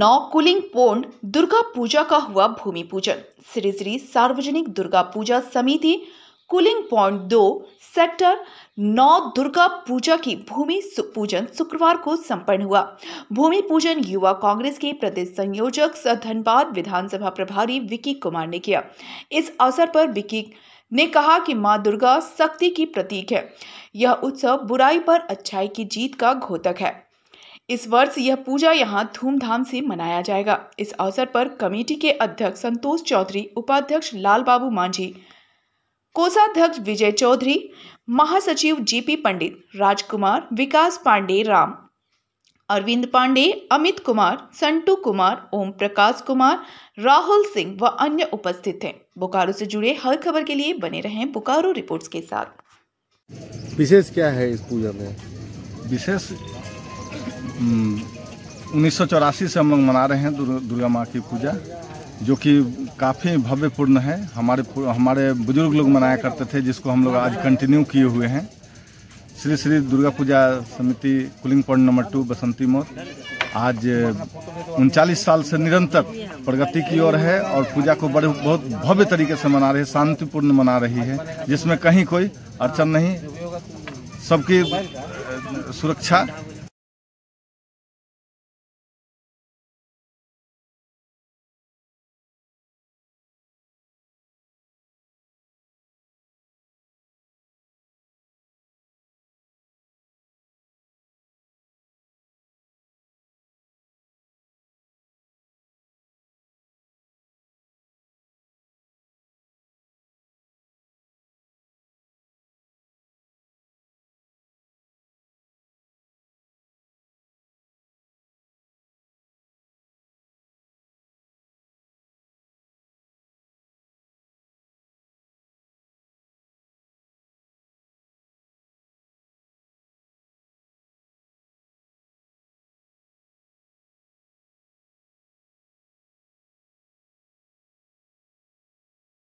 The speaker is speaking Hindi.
नौ कुलिंग पोंड दुर्गा पूजा का हुआ भूमि पूजन श्री श्री सार्वजनिक दुर्गा पूजा समिति कुलिंग पॉइंट दो सेक्टर नौ दुर्गा पूजा की भूमि पूजन शुक्रवार को संपन्न हुआ भूमि पूजन युवा कांग्रेस के प्रदेश संयोजक धनबाद विधानसभा प्रभारी विकी कुमार ने किया इस अवसर पर विकी ने कहा कि माँ दुर्गा शक्ति की प्रतीक है यह उत्सव बुराई पर अच्छाई की जीत का घोतक है इस वर्ष यह पूजा यहां धूमधाम से मनाया जाएगा इस अवसर पर कमेटी के अध्यक्ष संतोष चौधरी उपाध्यक्ष लाल बाबू मांझी कोषाध्यक्ष विजय चौधरी महासचिव जीपी पंडित राजकुमार विकास पांडे राम अरविंद पांडे अमित कुमार संटू कुमार ओम प्रकाश कुमार राहुल सिंह व अन्य उपस्थित थे बोकारो से जुड़े हर खबर के लिए बने रहें बोकारो रिपोर्ट्स के साथ विशेष क्या है इस पूजा में विशेष हम्म, उन्नीस से हम लोग मना रहे हैं दुर्गा माँ की पूजा जो कि काफ़ी भव्यपूर्ण है हमारे हमारे बुजुर्ग लोग मनाया करते थे जिसको हम लोग आज कंटिन्यू किए हुए हैं श्री श्री दुर्गा पूजा समिति cooling point number two Basanti Mor आज उनचालीस साल से निरंतर प्रगति की ओर है और पूजा को बड़े बहुत भव्य तरीके से मना रही है शांतिपूर्ण मना रही है जिसमें कहीं कोई अड़चन नहीं सबकी सुरक्षा